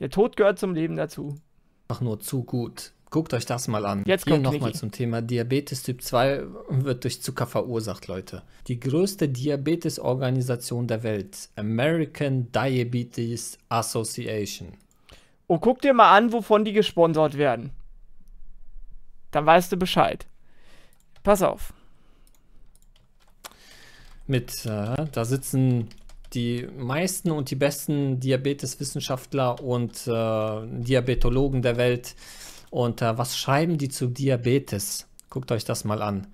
Der Tod gehört zum Leben dazu. Ach, nur zu gut. Guckt euch das mal an. Jetzt Hier nochmal zum Thema Diabetes Typ 2 wird durch Zucker verursacht, Leute. Die größte Diabetesorganisation der Welt, American Diabetes Association. Oh, guck dir mal an, wovon die gesponsert werden. Dann weißt du Bescheid. Pass auf. Mit, äh, da sitzen die meisten und die besten Diabeteswissenschaftler und äh, Diabetologen der Welt. Und äh, was schreiben die zu Diabetes? Guckt euch das mal an.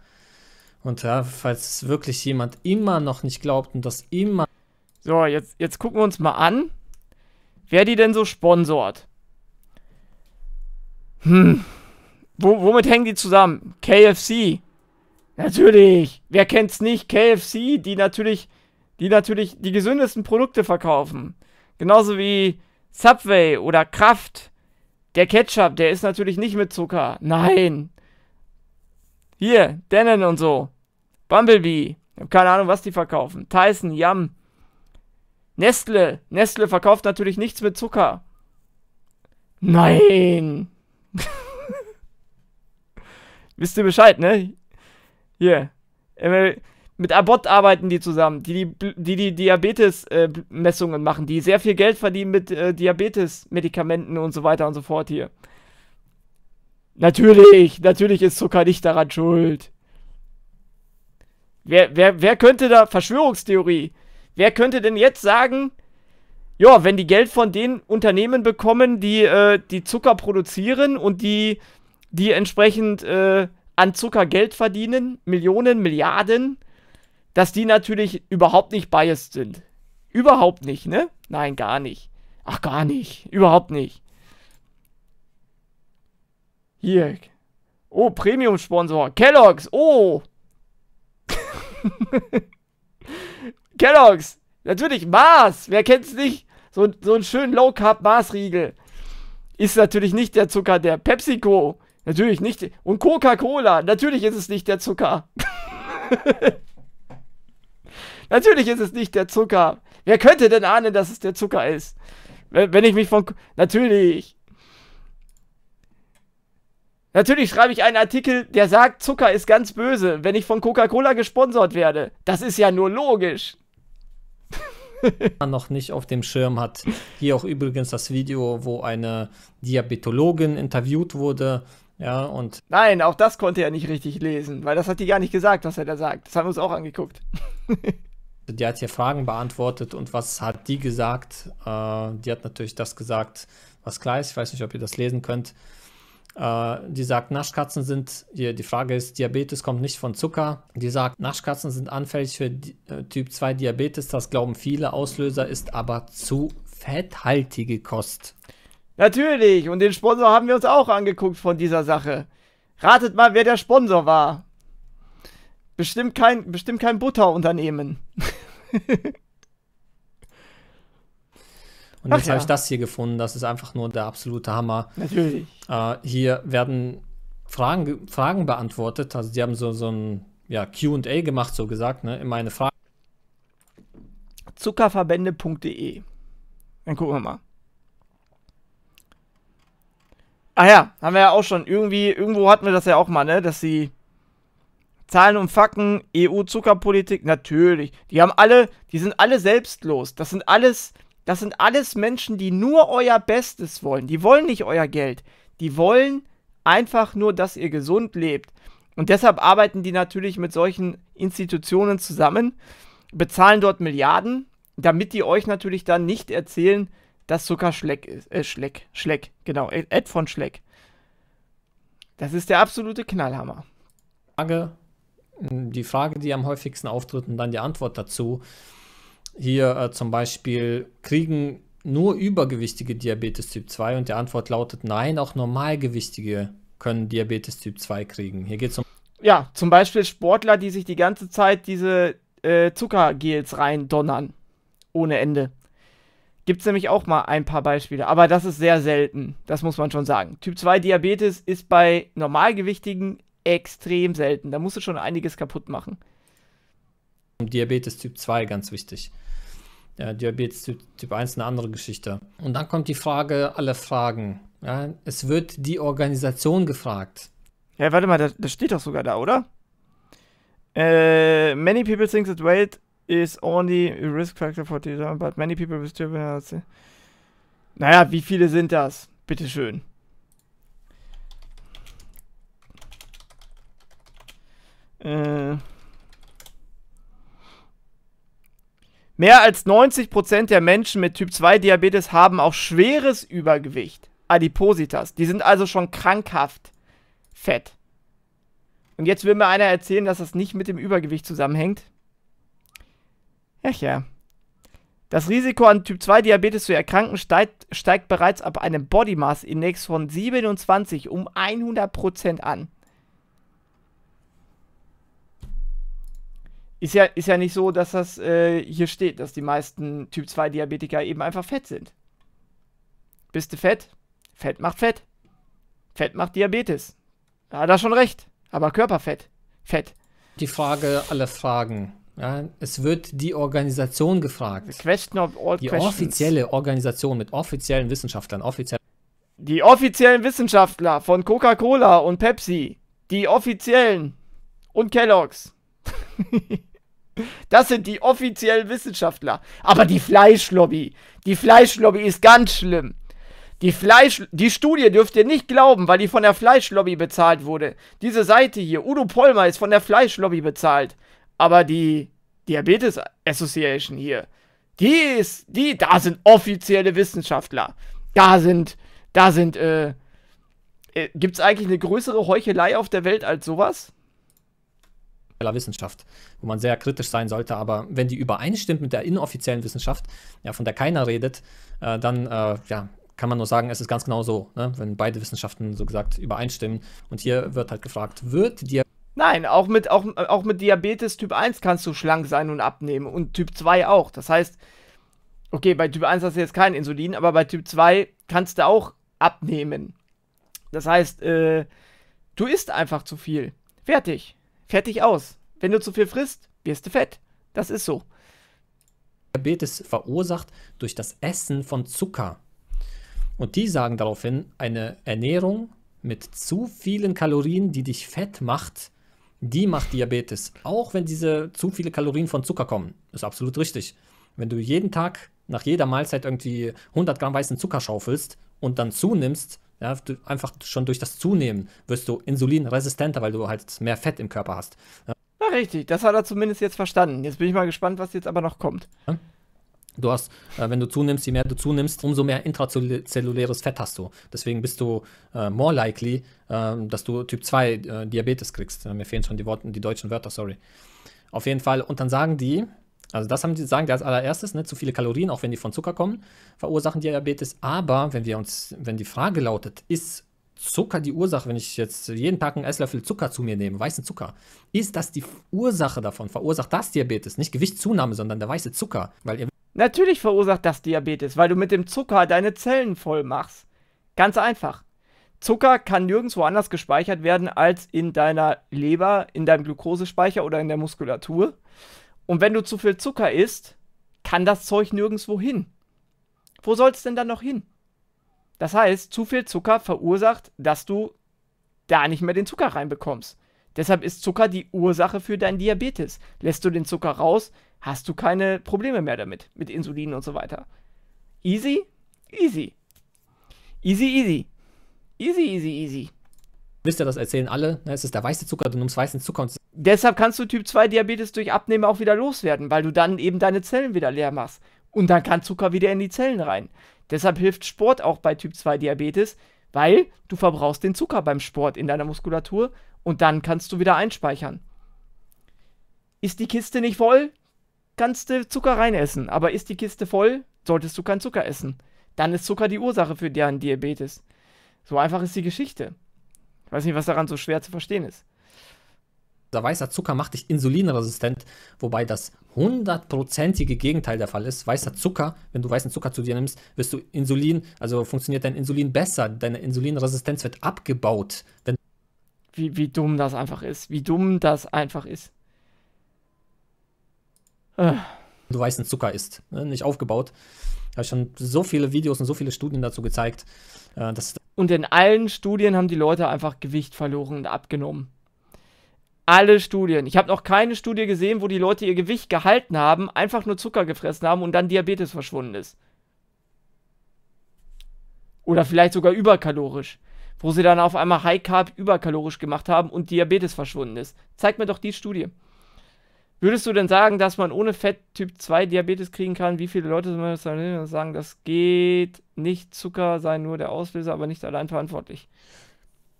Und ja, falls wirklich jemand immer noch nicht glaubt und das immer. So, jetzt, jetzt gucken wir uns mal an, wer die denn so sponsort. Hm. Wo, womit hängen die zusammen? KFC. Natürlich. Wer kennt's nicht? KFC, die natürlich die natürlich die gesündesten Produkte verkaufen. Genauso wie Subway oder Kraft. Der Ketchup, der ist natürlich nicht mit Zucker. Nein. Hier, Denon und so. Bumblebee. Ich habe keine Ahnung, was die verkaufen. Tyson, Yum. Nestle. Nestle verkauft natürlich nichts mit Zucker. Nein. Wisst ihr Bescheid, ne? Hier. ML mit Abbott arbeiten die zusammen, die die, die, die Diabetes-Messungen äh, machen, die sehr viel Geld verdienen mit äh, Diabetes-Medikamenten und so weiter und so fort hier. Natürlich, natürlich ist Zucker nicht daran schuld. Wer, wer, wer könnte da, Verschwörungstheorie, wer könnte denn jetzt sagen, ja, wenn die Geld von den Unternehmen bekommen, die, äh, die Zucker produzieren und die, die entsprechend äh, an Zucker Geld verdienen, Millionen, Milliarden, dass die natürlich überhaupt nicht biased sind. Überhaupt nicht, ne? Nein, gar nicht. Ach, gar nicht. Überhaupt nicht. Hier. Oh, Premium-Sponsor. Kellogg's. Oh. Kellogg's. Natürlich Mars. Wer kennt's nicht? So, so einen schönen Low-Carb-Mars-Riegel. Ist natürlich nicht der Zucker der PepsiCo. Natürlich nicht. Und Coca-Cola. Natürlich ist es nicht der Zucker. Natürlich ist es nicht der Zucker. Wer könnte denn ahnen, dass es der Zucker ist? Wenn ich mich von... Natürlich. Natürlich schreibe ich einen Artikel, der sagt, Zucker ist ganz böse, wenn ich von Coca-Cola gesponsert werde. Das ist ja nur logisch. noch nicht auf dem Schirm hat. Hier auch übrigens das Video, wo eine Diabetologin interviewt wurde. Ja, und. Nein, auch das konnte er nicht richtig lesen, weil das hat die gar nicht gesagt, was er da sagt. Das haben wir uns auch angeguckt. die hat hier Fragen beantwortet und was hat die gesagt? Äh, die hat natürlich das gesagt, was klar ist. Ich weiß nicht, ob ihr das lesen könnt. Äh, die sagt, Naschkatzen sind, hier die Frage ist, Diabetes kommt nicht von Zucker. Die sagt, Naschkatzen sind anfällig für äh, Typ 2 Diabetes, das glauben viele. Auslöser ist aber zu fetthaltige Kost. Natürlich, und den Sponsor haben wir uns auch angeguckt von dieser Sache. Ratet mal, wer der Sponsor war. Bestimmt kein, bestimmt kein Butterunternehmen. Und jetzt ja. habe ich das hier gefunden. Das ist einfach nur der absolute Hammer. Natürlich. Äh, hier werden Fragen, Fragen beantwortet. Also die haben so, so ein ja, QA gemacht, so gesagt, ne? Immer eine Frage. Zuckerverbände.de. Dann gucken wir mal. Ah ja, haben wir ja auch schon. Irgendwie, irgendwo hatten wir das ja auch mal, ne? Dass sie Zahlen und Fakten, EU-Zuckerpolitik, natürlich. Die haben alle, die sind alle selbstlos. Das sind alles, das sind alles Menschen, die nur euer Bestes wollen. Die wollen nicht euer Geld. Die wollen einfach nur, dass ihr gesund lebt. Und deshalb arbeiten die natürlich mit solchen Institutionen zusammen, bezahlen dort Milliarden, damit die euch natürlich dann nicht erzählen, dass Zucker Schleck ist. Äh, Schleck, Schleck, genau, äh, Ed von Schleck. Das ist der absolute Knallhammer. Frage die Frage, die am häufigsten auftritt und dann die Antwort dazu. Hier äh, zum Beispiel, kriegen nur übergewichtige Diabetes Typ 2? Und die Antwort lautet nein, auch normalgewichtige können Diabetes Typ 2 kriegen. Hier geht es um. Ja, zum Beispiel Sportler, die sich die ganze Zeit diese äh, Zuckergels reindonnern. Ohne Ende. Gibt es nämlich auch mal ein paar Beispiele, aber das ist sehr selten, das muss man schon sagen. Typ 2 Diabetes ist bei Normalgewichtigen extrem selten. Da musst du schon einiges kaputt machen. Diabetes Typ 2, ganz wichtig. Ja, Diabetes typ, typ 1 eine andere Geschichte. Und dann kommt die Frage aller Fragen. Ja, es wird die Organisation gefragt. Ja, warte mal, das, das steht doch sogar da, oder? Äh, many people think that weight is only a risk factor for diabetes, but many people with diabetes. Naja, wie viele sind das? Bitteschön. Äh. Mehr als 90% der Menschen mit Typ-2-Diabetes haben auch schweres Übergewicht, Adipositas. Die sind also schon krankhaft fett. Und jetzt will mir einer erzählen, dass das nicht mit dem Übergewicht zusammenhängt. Ach ja. Das Risiko an Typ-2-Diabetes zu erkranken steigt, steigt bereits ab einem Body Mass Index von 27 um 100% an. Ist ja, ist ja nicht so, dass das äh, hier steht, dass die meisten Typ-2-Diabetiker eben einfach fett sind. Bist du fett? Fett macht Fett. Fett macht Diabetes. Da hat er schon recht. Aber Körperfett. Fett. Die Frage aller Fragen. Ja, es wird die Organisation gefragt. The question of all die questions. offizielle Organisation mit offiziellen Wissenschaftlern. Offiziell die offiziellen Wissenschaftler von Coca-Cola und Pepsi. Die offiziellen. Und Kellogg's. das sind die offiziellen Wissenschaftler. Aber die Fleischlobby. Die Fleischlobby ist ganz schlimm. Die Fleisch, die Studie dürft ihr nicht glauben, weil die von der Fleischlobby bezahlt wurde. Diese Seite hier, Udo Pollmer ist von der Fleischlobby bezahlt. Aber die Diabetes Association hier, die ist, die, da sind offizielle Wissenschaftler. Da sind, da sind, äh, äh gibt's eigentlich eine größere Heuchelei auf der Welt als sowas? Wissenschaft, wo man sehr kritisch sein sollte. Aber wenn die übereinstimmt mit der inoffiziellen Wissenschaft, ja, von der keiner redet, äh, dann äh, ja, kann man nur sagen, es ist ganz genau so, ne? wenn beide Wissenschaften so gesagt übereinstimmen. Und hier wird halt gefragt, wird dir. Nein, auch mit, auch, auch mit Diabetes Typ 1 kannst du schlank sein und abnehmen und Typ 2 auch. Das heißt, okay, bei Typ 1 hast du jetzt kein Insulin, aber bei Typ 2 kannst du auch abnehmen. Das heißt, äh, du isst einfach zu viel. Fertig. Fertig aus. Wenn du zu viel frisst, wirst du fett. Das ist so. Diabetes verursacht durch das Essen von Zucker. Und die sagen daraufhin, eine Ernährung mit zu vielen Kalorien, die dich fett macht, die macht Diabetes. Auch wenn diese zu viele Kalorien von Zucker kommen. Ist absolut richtig. Wenn du jeden Tag nach jeder Mahlzeit irgendwie 100 Gramm weißen Zucker schaufelst und dann zunimmst, ja, du, einfach schon durch das Zunehmen wirst du insulinresistenter, weil du halt mehr Fett im Körper hast. Ja. Na richtig, das hat er zumindest jetzt verstanden. Jetzt bin ich mal gespannt, was jetzt aber noch kommt. Ja. Du hast, äh, wenn du zunimmst, je mehr du zunimmst, umso mehr intrazelluläres Fett hast du. Deswegen bist du äh, more likely, äh, dass du Typ 2 äh, Diabetes kriegst. mir fehlen schon die, Worte, die deutschen Wörter, sorry. Auf jeden Fall. Und dann sagen die, also das haben die sagen, als allererstes, ne, zu viele Kalorien, auch wenn die von Zucker kommen, verursachen Diabetes. Aber wenn wir uns, wenn die Frage lautet, ist Zucker die Ursache, wenn ich jetzt jeden Tag einen Esslöffel Zucker zu mir nehme, weißen Zucker, ist das die Ursache davon? Verursacht das Diabetes? Nicht Gewichtszunahme, sondern der weiße Zucker. Weil ihr Natürlich verursacht das Diabetes, weil du mit dem Zucker deine Zellen voll machst. Ganz einfach. Zucker kann nirgendwo anders gespeichert werden als in deiner Leber, in deinem Glukosespeicher oder in der Muskulatur. Und wenn du zu viel Zucker isst, kann das Zeug nirgendwo hin. Wo soll es denn dann noch hin? Das heißt, zu viel Zucker verursacht, dass du da nicht mehr den Zucker reinbekommst. Deshalb ist Zucker die Ursache für deinen Diabetes. Lässt du den Zucker raus, hast du keine Probleme mehr damit, mit Insulin und so weiter. Easy? Easy. Easy, easy. Easy, easy, easy. Wisst ihr, das erzählen alle. Ne? Es ist der weiße Zucker, du nimmst weißen Zucker. Deshalb kannst du Typ 2 Diabetes durch Abnehmen auch wieder loswerden, weil du dann eben deine Zellen wieder leer machst. Und dann kann Zucker wieder in die Zellen rein. Deshalb hilft Sport auch bei Typ 2 Diabetes, weil du verbrauchst den Zucker beim Sport in deiner Muskulatur und dann kannst du wieder einspeichern. Ist die Kiste nicht voll, kannst du Zucker reinessen. Aber ist die Kiste voll, solltest du keinen Zucker essen. Dann ist Zucker die Ursache für deinen Diabetes. So einfach ist die Geschichte. Ich weiß nicht, was daran so schwer zu verstehen ist. Der weißer Zucker macht dich insulinresistent, wobei das hundertprozentige Gegenteil der Fall ist. Weißer Zucker, wenn du weißen Zucker zu dir nimmst, wirst du Insulin, also funktioniert dein Insulin besser, deine Insulinresistenz wird abgebaut. wie, wie dumm das einfach ist, wie dumm das einfach ist. Äh. Du weißen Zucker isst, ne? nicht aufgebaut habe schon so viele Videos und so viele Studien dazu gezeigt. Äh, dass und in allen Studien haben die Leute einfach Gewicht verloren und abgenommen. Alle Studien. Ich habe noch keine Studie gesehen, wo die Leute ihr Gewicht gehalten haben, einfach nur Zucker gefressen haben und dann Diabetes verschwunden ist. Oder vielleicht sogar überkalorisch. Wo sie dann auf einmal High Carb überkalorisch gemacht haben und Diabetes verschwunden ist. Zeig mir doch die Studie. Würdest du denn sagen, dass man ohne Fett Typ 2 Diabetes kriegen kann? Wie viele Leute sagen, das geht nicht? Zucker sei nur der Auslöser, aber nicht allein verantwortlich.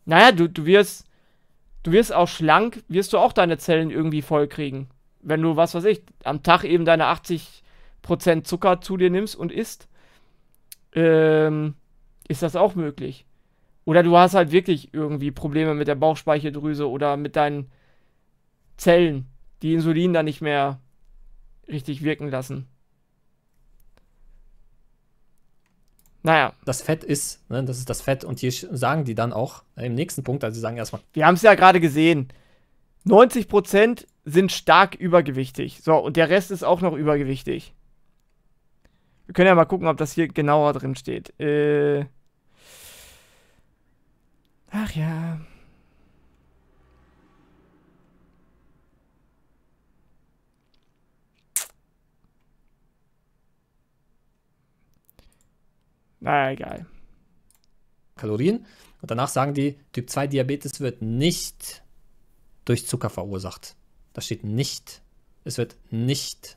Naja, du, du wirst, du wirst auch schlank, wirst du auch deine Zellen irgendwie voll kriegen. Wenn du, was weiß ich, am Tag eben deine 80% Zucker zu dir nimmst und isst, ähm, ist das auch möglich. Oder du hast halt wirklich irgendwie Probleme mit der Bauchspeicheldrüse oder mit deinen Zellen die Insulin dann nicht mehr richtig wirken lassen. Naja. Das Fett ist, ne, das ist das Fett. Und hier sagen die dann auch äh, im nächsten Punkt, also sie sagen erstmal. Wir haben es ja gerade gesehen. 90 sind stark übergewichtig. So, und der Rest ist auch noch übergewichtig. Wir können ja mal gucken, ob das hier genauer drin steht. Äh. Ach ja. Na, egal. Kalorien. Und danach sagen die, Typ 2 Diabetes wird nicht durch Zucker verursacht. Da steht nicht. Es wird nicht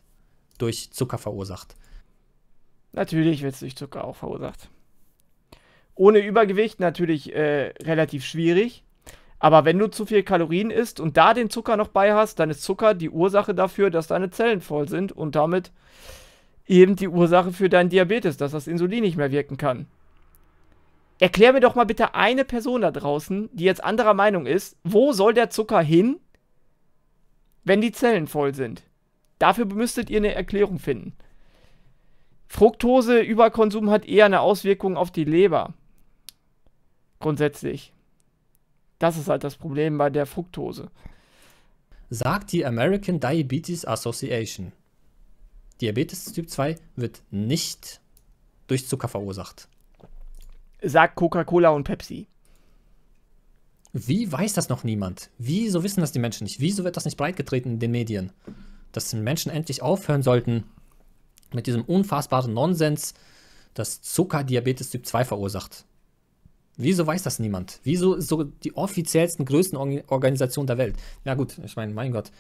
durch Zucker verursacht. Natürlich wird es durch Zucker auch verursacht. Ohne Übergewicht natürlich äh, relativ schwierig. Aber wenn du zu viel Kalorien isst und da den Zucker noch bei hast, dann ist Zucker die Ursache dafür, dass deine Zellen voll sind und damit eben die Ursache für deinen Diabetes, dass das Insulin nicht mehr wirken kann. Erklär mir doch mal bitte eine Person da draußen, die jetzt anderer Meinung ist, wo soll der Zucker hin, wenn die Zellen voll sind? Dafür müsstet ihr eine Erklärung finden. Fructose-Überkonsum hat eher eine Auswirkung auf die Leber. Grundsätzlich. Das ist halt das Problem bei der Fructose. Sagt die American Diabetes Association. Diabetes Typ 2 wird nicht durch Zucker verursacht. Sagt Coca-Cola und Pepsi. Wie weiß das noch niemand? Wieso wissen das die Menschen nicht? Wieso wird das nicht breitgetreten in den Medien? Dass Menschen endlich aufhören sollten mit diesem unfassbaren Nonsens, dass Zucker Diabetes Typ 2 verursacht. Wieso weiß das niemand? Wieso so die offiziellsten, größten Organisationen der Welt? Ja gut, ich meine, mein Gott,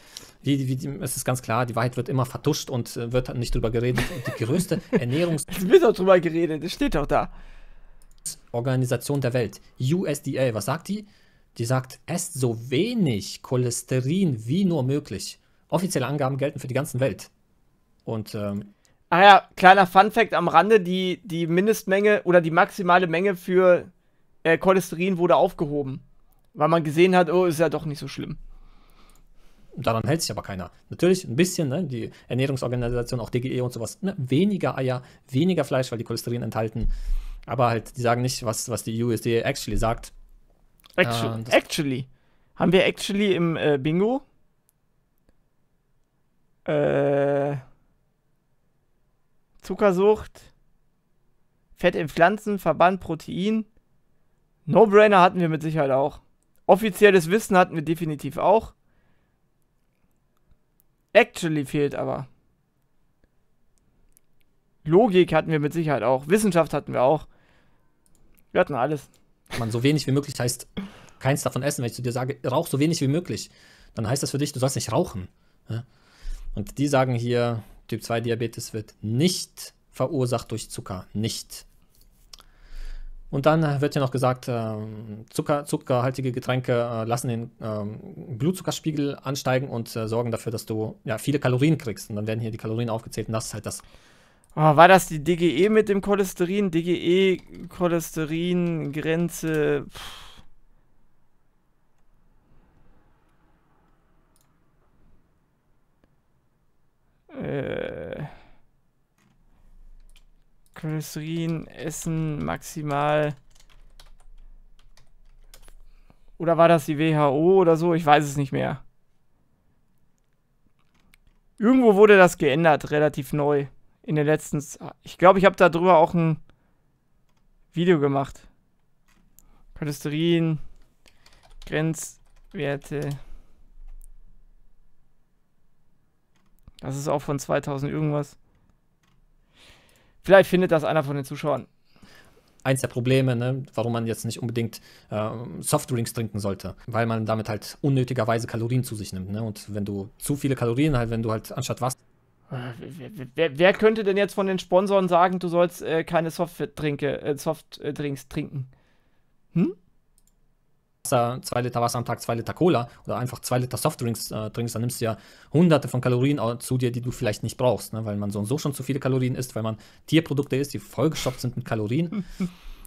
wie, wie, es ist ganz klar, die Wahrheit wird immer vertuscht und äh, wird nicht drüber geredet. Und die größte Ernährungs... Es wird auch drüber geredet, es steht doch da. Organisation der Welt, USDA, was sagt die? Die sagt, esst so wenig Cholesterin wie nur möglich. Offizielle Angaben gelten für die ganze Welt. Und... Ähm, Ah ja, kleiner Fun-Fact am Rande, die, die Mindestmenge oder die maximale Menge für äh, Cholesterin wurde aufgehoben. Weil man gesehen hat, oh, ist ja doch nicht so schlimm. Daran hält sich aber keiner. Natürlich ein bisschen, ne, die Ernährungsorganisation, auch DGE und sowas, ne, weniger Eier, weniger Fleisch, weil die Cholesterin enthalten. Aber halt, die sagen nicht, was, was die USDA actually sagt. Actually. Äh, actually. Haben wir actually im äh, Bingo? Äh, Zuckersucht, Fett in Pflanzen, Verband, Protein, No-Brainer hatten wir mit Sicherheit auch. Offizielles Wissen hatten wir definitiv auch. Actually fehlt aber. Logik hatten wir mit Sicherheit auch. Wissenschaft hatten wir auch. Wir hatten alles. Man, so wenig wie möglich heißt keins davon essen. Wenn ich zu dir sage, rauch so wenig wie möglich, dann heißt das für dich, du sollst nicht rauchen. Und die sagen hier, Typ 2 Diabetes wird nicht verursacht durch Zucker. Nicht. Und dann wird ja noch gesagt, ähm, Zucker, zuckerhaltige Getränke äh, lassen den ähm, Blutzuckerspiegel ansteigen und äh, sorgen dafür, dass du ja, viele Kalorien kriegst. Und dann werden hier die Kalorien aufgezählt und das ist halt das. Oh, war das die DGE mit dem Cholesterin? DGE, Cholesterin, Grenze. Pff. Äh. Cholesterin, essen maximal. Oder war das die WHO oder so? Ich weiß es nicht mehr. Irgendwo wurde das geändert, relativ neu. In den letzten. Ich glaube, ich habe darüber auch ein Video gemacht. Cholesterin, Grenzwerte. Das ist auch von 2000 irgendwas. Vielleicht findet das einer von den Zuschauern. Eins der Probleme, ne, warum man jetzt nicht unbedingt äh, Softdrinks trinken sollte, weil man damit halt unnötigerweise Kalorien zu sich nimmt. Ne? Und wenn du zu viele Kalorien halt, wenn du halt anstatt was. Äh, wer, wer, wer, könnte denn jetzt von den Sponsoren sagen, du sollst äh, keine äh, Softdrinks äh, Soft trinken? Hm? Wasser, zwei Liter Wasser am Tag, zwei Liter Cola oder einfach zwei Liter Softdrinks äh, trinkst, dann nimmst du ja hunderte von Kalorien zu dir, die du vielleicht nicht brauchst, ne? weil man so und so schon zu viele Kalorien isst, weil man Tierprodukte isst, die vollgestopft sind mit Kalorien.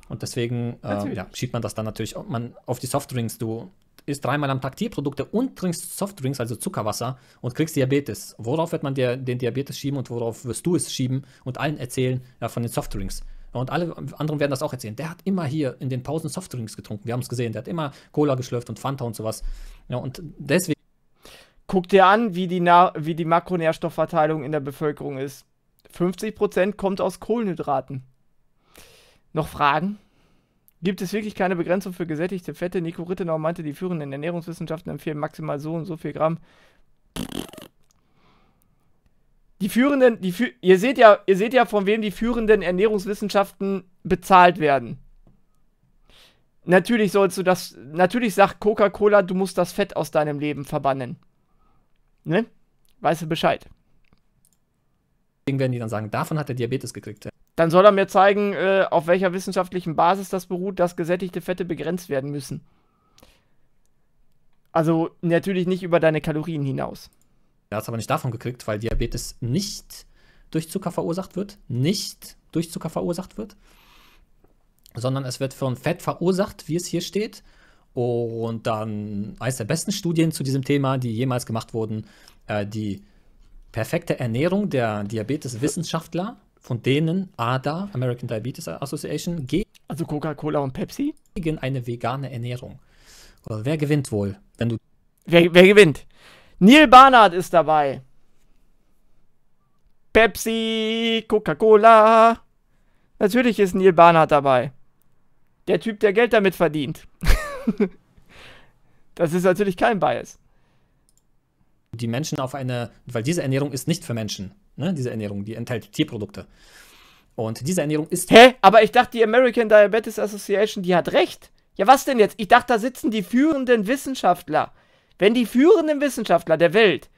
Und deswegen äh, ja, schiebt man das dann natürlich man, auf die Softdrinks. Du isst dreimal am Tag Tierprodukte und trinkst Softdrinks, also Zuckerwasser, und kriegst Diabetes. Worauf wird man dir den Diabetes schieben und worauf wirst du es schieben und allen erzählen ja, von den Softdrinks? Und alle anderen werden das auch erzählen. Der hat immer hier in den Pausen Softdrinks getrunken. Wir haben es gesehen. Der hat immer Cola geschlürft und Fanta und sowas. Ja, und deswegen. Guck dir an, wie die, Na wie die Makronährstoffverteilung in der Bevölkerung ist. 50% kommt aus Kohlenhydraten. Noch Fragen? Gibt es wirklich keine Begrenzung für gesättigte Fette? Nico Rittenau meinte, die führenden Ernährungswissenschaften empfehlen maximal so und so viel Gramm die führenden, die fü ihr seht ja, ihr seht ja, von wem die führenden Ernährungswissenschaften bezahlt werden. Natürlich sollst du das, natürlich sagt Coca-Cola, du musst das Fett aus deinem Leben verbannen. Ne? Weißt du Bescheid. Deswegen werden die dann sagen, davon hat er Diabetes gekriegt. Dann soll er mir zeigen, äh, auf welcher wissenschaftlichen Basis das beruht, dass gesättigte Fette begrenzt werden müssen. Also natürlich nicht über deine Kalorien hinaus. Er hat es aber nicht davon gekriegt, weil Diabetes nicht durch Zucker verursacht wird, nicht durch Zucker verursacht wird, sondern es wird von Fett verursacht, wie es hier steht. Und dann eines der besten Studien zu diesem Thema, die jemals gemacht wurden, äh, die perfekte Ernährung der Diabetes-Wissenschaftler, von denen ADA, American Diabetes Association, gegen also Coca-Cola und Pepsi? Gegen eine vegane Ernährung. Oder wer gewinnt wohl, wenn du. Wer, wer gewinnt? Neil Barnard ist dabei. Pepsi, Coca-Cola. Natürlich ist Neil Barnard dabei. Der Typ, der Geld damit verdient. das ist natürlich kein Bias. Die Menschen auf eine, weil diese Ernährung ist nicht für Menschen. Ne? Diese Ernährung, die enthält Tierprodukte. Und diese Ernährung ist. Hä? Aber ich dachte, die American Diabetes Association, die hat recht. Ja, was denn jetzt? Ich dachte, da sitzen die führenden Wissenschaftler wenn die führenden Wissenschaftler der Welt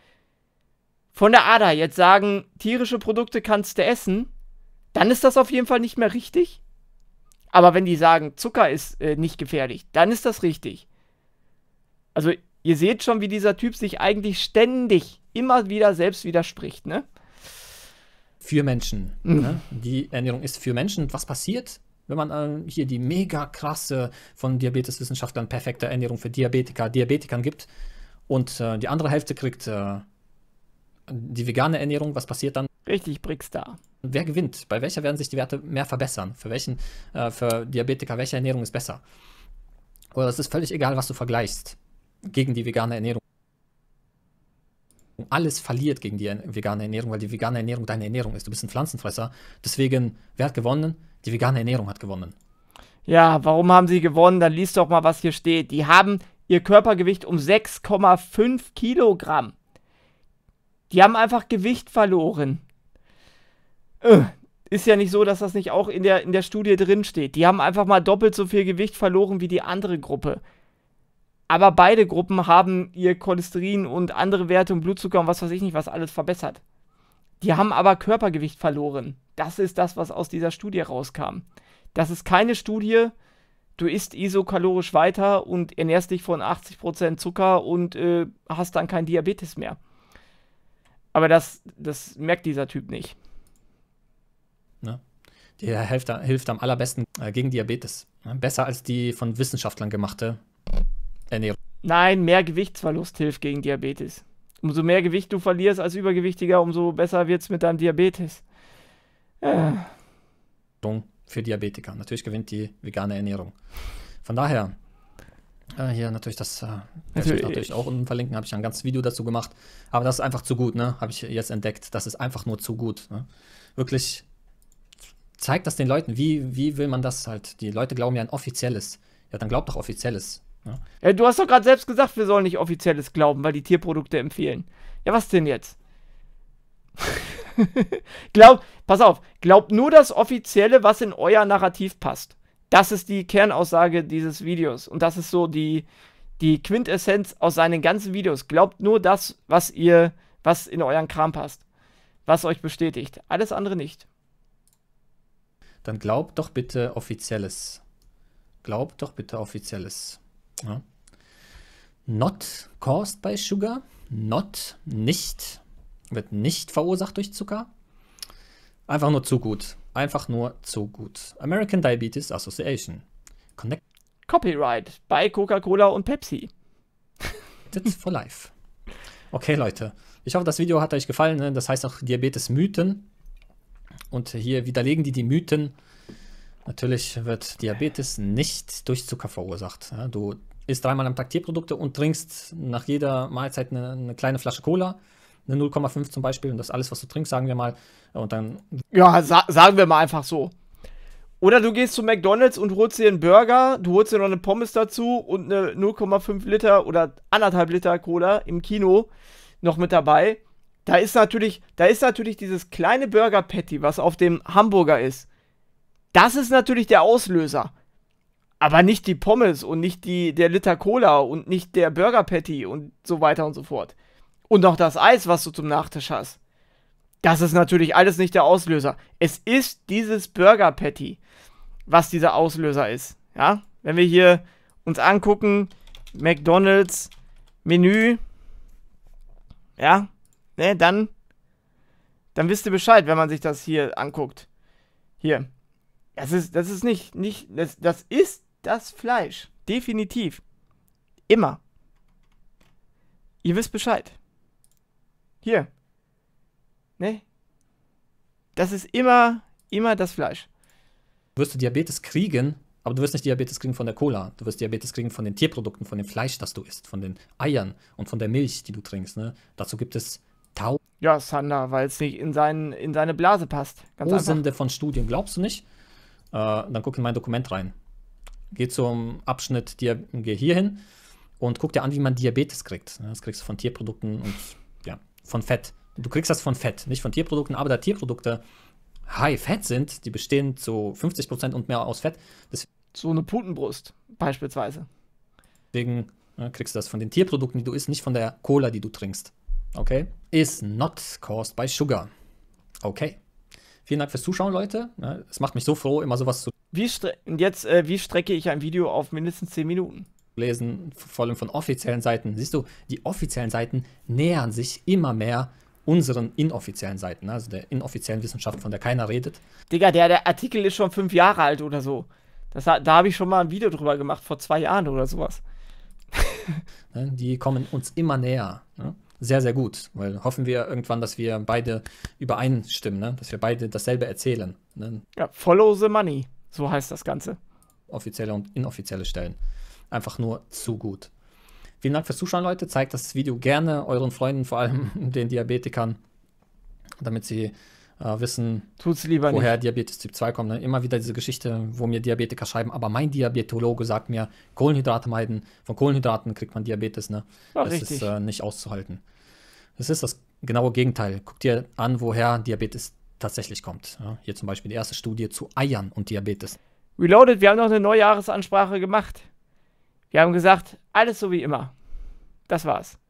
von der ADA jetzt sagen, tierische Produkte kannst du essen, dann ist das auf jeden Fall nicht mehr richtig. Aber wenn die sagen, Zucker ist äh, nicht gefährlich, dann ist das richtig. Also ihr seht schon, wie dieser Typ sich eigentlich ständig immer wieder selbst widerspricht, ne? Für Menschen. Mhm. Ne? Die Ernährung ist für Menschen. Was passiert? Wenn man äh, hier die mega krasse von Diabeteswissenschaftlern perfekte Ernährung für Diabetiker, Diabetikern gibt und äh, die andere Hälfte kriegt äh, die vegane Ernährung, was passiert dann? Richtig, Brickstar. Wer gewinnt? Bei welcher werden sich die Werte mehr verbessern? Für welchen, äh, für Diabetiker, welche Ernährung ist besser? Oder es ist völlig egal, was du vergleichst gegen die vegane Ernährung alles verliert gegen die vegane Ernährung, weil die vegane Ernährung deine Ernährung ist. Du bist ein Pflanzenfresser. Deswegen, wer hat gewonnen? Die vegane Ernährung hat gewonnen. Ja, warum haben sie gewonnen? Dann liest doch mal, was hier steht. Die haben ihr Körpergewicht um 6,5 Kilogramm. Die haben einfach Gewicht verloren. Äh, ist ja nicht so, dass das nicht auch in der, in der Studie drin steht. Die haben einfach mal doppelt so viel Gewicht verloren wie die andere Gruppe. Aber beide Gruppen haben ihr Cholesterin und andere Werte und Blutzucker und was weiß ich nicht, was alles verbessert. Die haben aber Körpergewicht verloren. Das ist das, was aus dieser Studie rauskam. Das ist keine Studie, du isst isokalorisch weiter und ernährst dich von 80% Zucker und äh, hast dann kein Diabetes mehr. Aber das, das merkt dieser Typ nicht. Ja. Ne? Der hilft, hilft am allerbesten äh, gegen Diabetes. Ne? Besser als die von Wissenschaftlern gemachte Ernährung. Nein, mehr Gewichtsverlust hilft gegen Diabetes. Umso mehr Gewicht du verlierst als Übergewichtiger, umso besser wird es mit deinem Diabetes. Ja. Äh. Für Diabetiker. Natürlich gewinnt die vegane Ernährung. Von daher, äh, hier natürlich das äh, ich natürlich auch unten verlinken, habe ich ein ganzes Video dazu gemacht. Aber das ist einfach zu gut, ne? Habe ich jetzt entdeckt. Das ist einfach nur zu gut. Ne? Wirklich, zeigt das den Leuten. Wie, wie will man das halt? Die Leute glauben ja an offizielles. Ja, dann glaubt doch offizielles. Ja. Ne? Ja, du hast doch gerade selbst gesagt, wir sollen nicht offizielles glauben, weil die Tierprodukte empfehlen. Ja, was denn jetzt? glaub, pass auf, glaubt nur das Offizielle, was in euer Narrativ passt. Das ist die Kernaussage dieses Videos. Und das ist so die, die Quintessenz aus seinen ganzen Videos. Glaubt nur das, was ihr, was in euren Kram passt. Was euch bestätigt. Alles andere nicht. Dann glaubt doch bitte Offizielles. Glaubt doch bitte Offizielles. Ja. Not caused by sugar. Not nicht. Wird nicht verursacht durch Zucker. Einfach nur zu gut. Einfach nur zu gut. American Diabetes Association. Connect. Copyright bei Coca-Cola und Pepsi. That's for life. Okay, Leute. Ich hoffe, das Video hat euch gefallen. Ne? Das heißt auch Diabetes-Mythen. Und hier widerlegen die die Mythen Natürlich wird Diabetes nicht durch Zucker verursacht. Du isst dreimal am Tag Tierprodukte und trinkst nach jeder Mahlzeit eine, eine kleine Flasche Cola, eine 0,5 zum Beispiel, und das alles, was du trinkst, sagen wir mal. Und dann. Ja, sa sagen wir mal einfach so. Oder du gehst zu McDonalds und holst dir einen Burger, du holst dir noch eine Pommes dazu und eine 0,5 Liter oder anderthalb Liter Cola im Kino noch mit dabei. Da ist natürlich, da ist natürlich dieses kleine Burger Patty, was auf dem Hamburger ist das ist natürlich der Auslöser. Aber nicht die Pommes und nicht die, der Liter Cola und nicht der Burger Patty und so weiter und so fort. Und auch das Eis, was du zum Nachtisch hast. Das ist natürlich alles nicht der Auslöser. Es ist dieses Burger Patty, was dieser Auslöser ist. Ja, wenn wir hier uns angucken, McDonald's Menü, ja, ne, dann, dann wisst ihr Bescheid, wenn man sich das hier anguckt. Hier, das ist, das ist nicht, nicht, das, das ist das Fleisch. Definitiv. Immer. Ihr wisst Bescheid. Hier. Ne? Das ist immer, immer das Fleisch. Wirst du Diabetes kriegen, aber du wirst nicht Diabetes kriegen von der Cola. Du wirst Diabetes kriegen von den Tierprodukten, von dem Fleisch, das du isst, von den Eiern und von der Milch, die du trinkst. Ne? Dazu gibt es tausend. Ja, Sander, weil es nicht in, seinen, in seine Blase passt. Ganz Tausende einfach. von Studien, glaubst du nicht? Äh, dann guck in mein Dokument rein. Geh zum Abschnitt, geh hier hin und guck dir an, wie man Diabetes kriegt. Das kriegst du von Tierprodukten und ja, von Fett. Du kriegst das von Fett, nicht von Tierprodukten, aber da Tierprodukte high fett sind, die bestehen zu 50% und mehr aus Fett. Deswegen so eine Putenbrust beispielsweise. Deswegen ne, kriegst du das von den Tierprodukten, die du isst, nicht von der Cola, die du trinkst. Okay? Is not caused by sugar. Okay. Vielen Dank fürs Zuschauen, Leute. Ne? Es macht mich so froh, immer sowas zu. Wie und jetzt, äh, wie strecke ich ein Video auf mindestens 10 Minuten? Lesen, vor allem von offiziellen Seiten. Siehst du, die offiziellen Seiten nähern sich immer mehr unseren inoffiziellen Seiten, ne? also der inoffiziellen Wissenschaft, von der keiner redet. Digga, der, der Artikel ist schon fünf Jahre alt oder so. Das, da habe ich schon mal ein Video drüber gemacht, vor zwei Jahren oder sowas. Ne? die kommen uns immer näher sehr, sehr gut. Weil hoffen wir irgendwann, dass wir beide übereinstimmen, ne? dass wir beide dasselbe erzählen. Ne? Ja, follow the money, so heißt das Ganze. Offizielle und inoffizielle Stellen. Einfach nur zu gut. Vielen Dank fürs Zuschauen, Leute. Zeigt das Video gerne euren Freunden, vor allem den Diabetikern, damit sie äh, wissen, woher nicht. Diabetes Typ 2 kommt. Ne? Immer wieder diese Geschichte, wo mir Diabetiker schreiben, aber mein Diabetologe sagt mir, Kohlenhydrate meiden, von Kohlenhydraten kriegt man Diabetes. Ne? das richtig. ist äh, nicht auszuhalten. Es ist das genaue Gegenteil. Guck dir an, woher Diabetes tatsächlich kommt. Ja? Hier zum Beispiel die erste Studie zu Eiern und Diabetes. Reloaded, wir haben noch eine Neujahresansprache gemacht. Wir haben gesagt, alles so wie immer. Das war's.